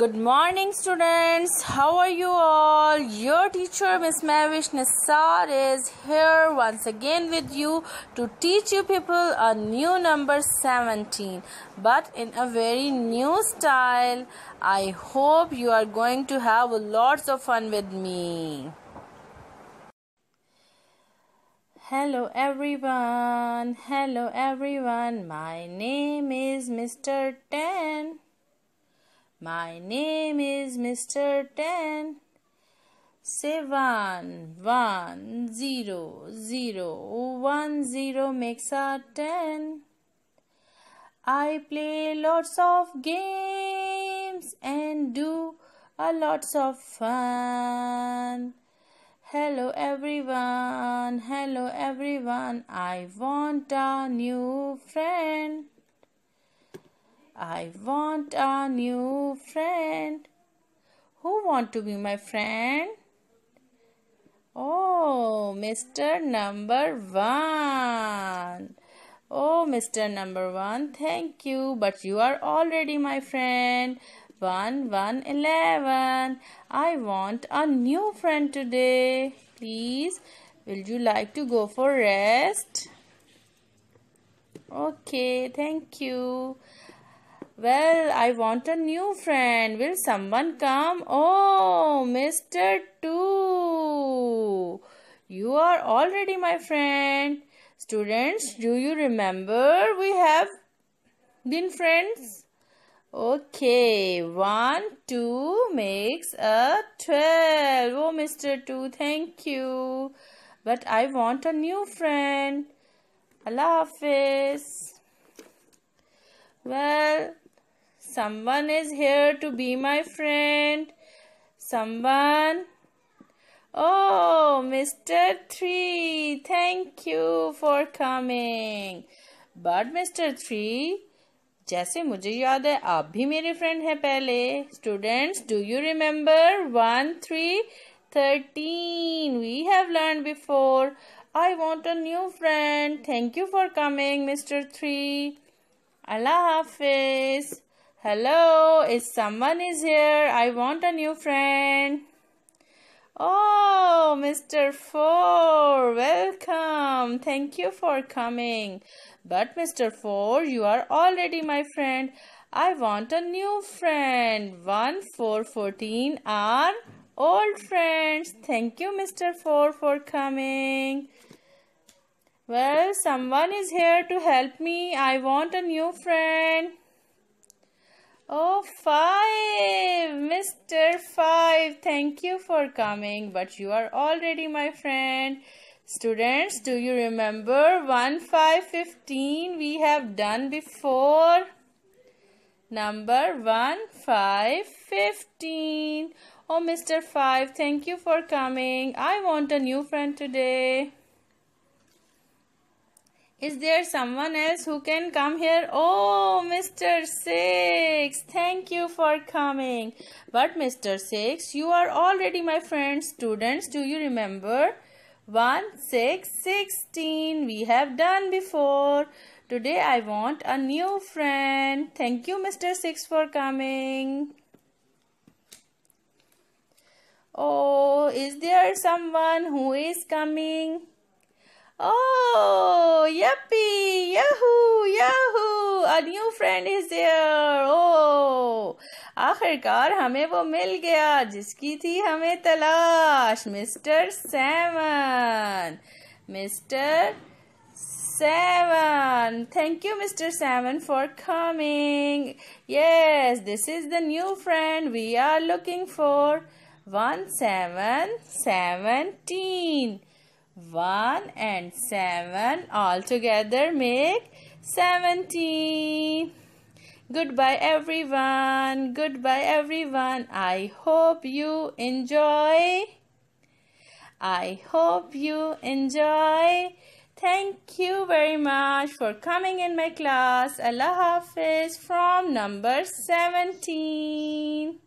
Good morning, students. How are you all? Your teacher, Miss Mavish Nassar, is here once again with you to teach you people a new number 17, but in a very new style. I hope you are going to have lots of fun with me. Hello everyone, hello everyone. My name is Mr. 10. My name is Mr. Ten. Seven, one, zero, zero, one, zero makes a ten. I play lots of games and do a lots of fun. Hello everyone, hello everyone, I want a new friend. I want a new friend. Who want to be my friend? Oh, Mr. Number 1. Oh, Mr. Number 1, thank you, but you are already my friend. 1, one, eleven. I want a new friend today. Please, will you like to go for rest? Okay, thank you. Well, I want a new friend. Will someone come? Oh, Mr. Two. You are already my friend. Students, do you remember we have been friends? Okay, 1, 2 makes a 12. Oh, Mr. 2, thank you. But I want a new friend. Allah Hafiz. Well, someone is here to be my friend someone oh mr 3 thank you for coming but mr 3 जैसे मुझे याद है आप भी मेरे friend हैं पहले students do you remember one three thirteen we have learn before I want a new friend thank you for coming mister three अल्लाह हाफिज़ Hello, is someone is here? I want a new friend. Oh, Mr. Four, welcome. Thank you for coming. But Mr. Four, you are already my friend. I want a new friend. 1, four, fourteen are old friends. Thank you, Mr. Four, for coming. Well, someone is here to help me. I want a new friend. Oh, five, Mr. Five, thank you for coming, but you are already my friend. Students, do you remember 1, 5, 15 we have done before? Number 1, 5, 15. Oh, Mr. 5, thank you for coming. I want a new friend today. Is there someone else who can come here? Oh, Mr. Six, thank you for coming. But Mr. Six, you are already my friend. Students, do you remember? 1, 6, 16. We have done before. Today I want a new friend. Thank you, Mr. Six, for coming. Oh, is there someone who is coming? Oh, Yuppie! Yahoo! Yahoo! A new friend is there! Oh! आखिरकार हमें वो मिल गया जिसकी थी हमें तलाश mister seven mister seven thank you mister seven for coming yes this is the new friend we are looking for one seven seventeen 1 and 7 all together make 70. Goodbye everyone. Goodbye everyone. I hope you enjoy. I hope you enjoy. Thank you very much for coming in my class. Allah Hafiz from number 17.